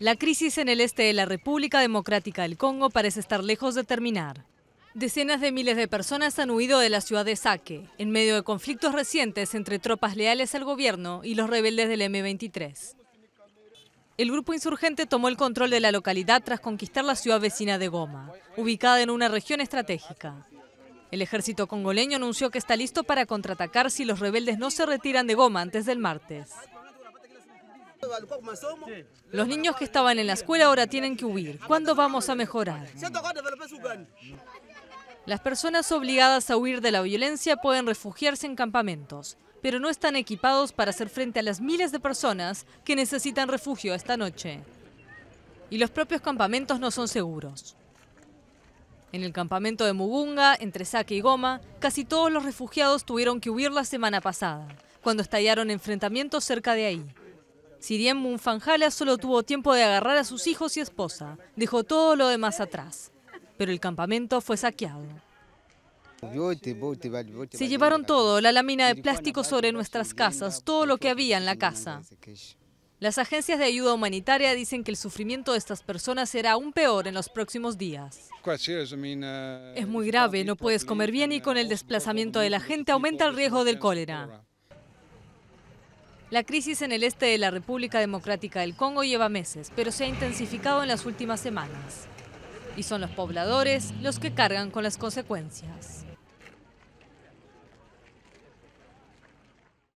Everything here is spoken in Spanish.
La crisis en el este de la República Democrática del Congo parece estar lejos de terminar. Decenas de miles de personas han huido de la ciudad de Saque, en medio de conflictos recientes entre tropas leales al gobierno y los rebeldes del M23. El grupo insurgente tomó el control de la localidad tras conquistar la ciudad vecina de Goma, ubicada en una región estratégica. El ejército congoleño anunció que está listo para contraatacar si los rebeldes no se retiran de Goma antes del martes. Los niños que estaban en la escuela ahora tienen que huir. ¿Cuándo vamos a mejorar? Las personas obligadas a huir de la violencia pueden refugiarse en campamentos, pero no están equipados para hacer frente a las miles de personas que necesitan refugio esta noche. Y los propios campamentos no son seguros. En el campamento de Mugunga, entre Saque y Goma, casi todos los refugiados tuvieron que huir la semana pasada, cuando estallaron enfrentamientos cerca de ahí. Sirien Munfanjala solo tuvo tiempo de agarrar a sus hijos y esposa. Dejó todo lo demás atrás. Pero el campamento fue saqueado. Se llevaron todo, la lámina de plástico sobre nuestras casas, todo lo que había en la casa. Las agencias de ayuda humanitaria dicen que el sufrimiento de estas personas será aún peor en los próximos días. Es muy grave, no puedes comer bien y con el desplazamiento de la gente aumenta el riesgo del cólera. La crisis en el este de la República Democrática del Congo lleva meses, pero se ha intensificado en las últimas semanas. Y son los pobladores los que cargan con las consecuencias.